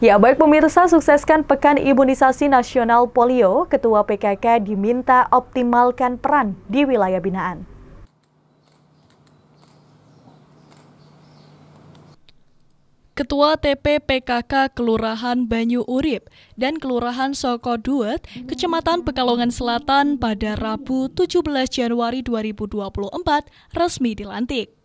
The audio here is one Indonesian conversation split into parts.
Ya, baik pemirsa, sukseskan Pekan Imunisasi Nasional Polio, Ketua PKK diminta optimalkan peran di wilayah binaan. Ketua TP PKK Kelurahan Banyu Urip dan Kelurahan Soko Duet, Kecamatan Pekalongan Selatan pada Rabu 17 Januari 2024 resmi dilantik.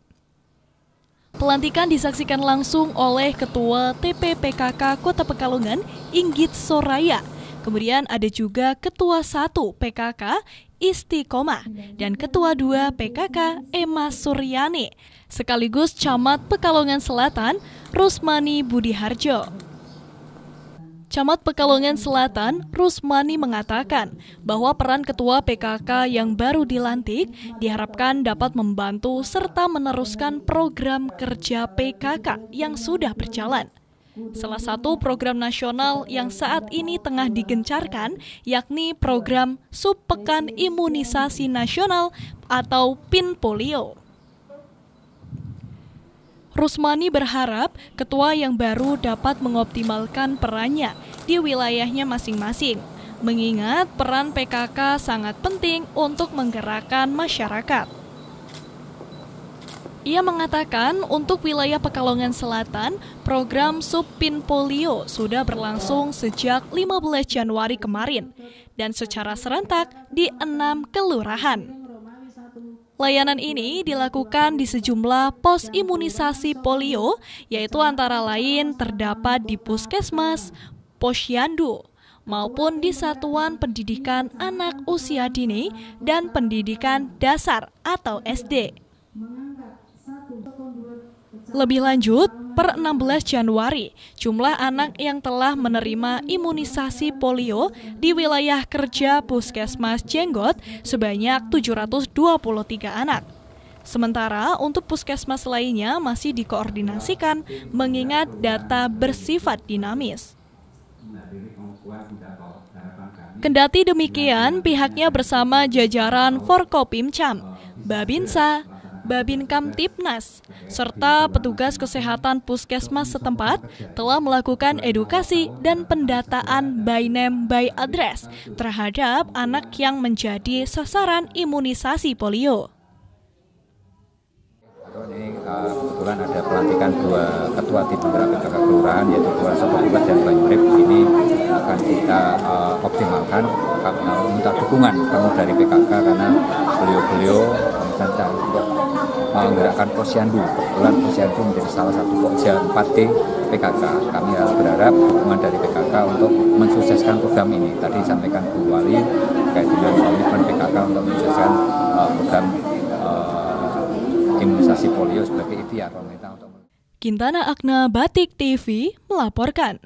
Pelantikan disaksikan langsung oleh Ketua TPPKK Kota Pekalongan, Inggit Soraya. Kemudian ada juga Ketua 1 PKK, Istiqomah, dan Ketua 2 PKK, Emma Suryani, sekaligus Camat Pekalongan Selatan, Rusmani Budiharjo. Camat Pekalongan Selatan, Rusmani mengatakan bahwa peran ketua PKK yang baru dilantik diharapkan dapat membantu serta meneruskan program kerja PKK yang sudah berjalan. Salah satu program nasional yang saat ini tengah digencarkan yakni program Subpekan Imunisasi Nasional atau PIN Polio. Rusmani berharap ketua yang baru dapat mengoptimalkan perannya di wilayahnya masing-masing. Mengingat peran PKK sangat penting untuk menggerakkan masyarakat. Ia mengatakan untuk wilayah Pekalongan Selatan, program Supin Polio sudah berlangsung sejak 15 Januari kemarin dan secara serentak di enam kelurahan. Layanan ini dilakukan di sejumlah pos imunisasi polio, yaitu antara lain terdapat di puskesmas, posyandu maupun di satuan pendidikan anak usia dini dan pendidikan dasar atau SD. Lebih lanjut, per 16 Januari, jumlah anak yang telah menerima imunisasi polio di wilayah kerja Puskesmas Jenggot sebanyak 723 anak. Sementara untuk puskesmas lainnya masih dikoordinasikan mengingat data bersifat dinamis. Kendati demikian, nah, pihaknya bersama jajaran oh. Forkopimcam, Babinsa, oh, Babinkam Tipnas, serta gitu petugas kesehatan puskesmas setempat ya. telah melakukan edukasi dan pendataan by name by address terhadap anak yang menjadi sasaran imunisasi polio. pelantikan dua ketua di beberapa kelurahan yaitu Kelurahan Sokokubat dan Banyurip ini akan kita uh, optimalkan karena minta dukungan kamu dari PKK karena beliau-beliau pemerintah untuk menggerakkan posyandu kebetulan posyandu menjadi salah satu pokja 4D PKK kami berharap dukungan dari PKK untuk mensukseskan program ini tadi disampaikan Bu Wali kayak dengan komitmen PKK untuk mensukseskan uh, program eh, imunisasi polio sebagai ikhtiar pemerintah untuk Kintana Akna Batik TV melaporkan.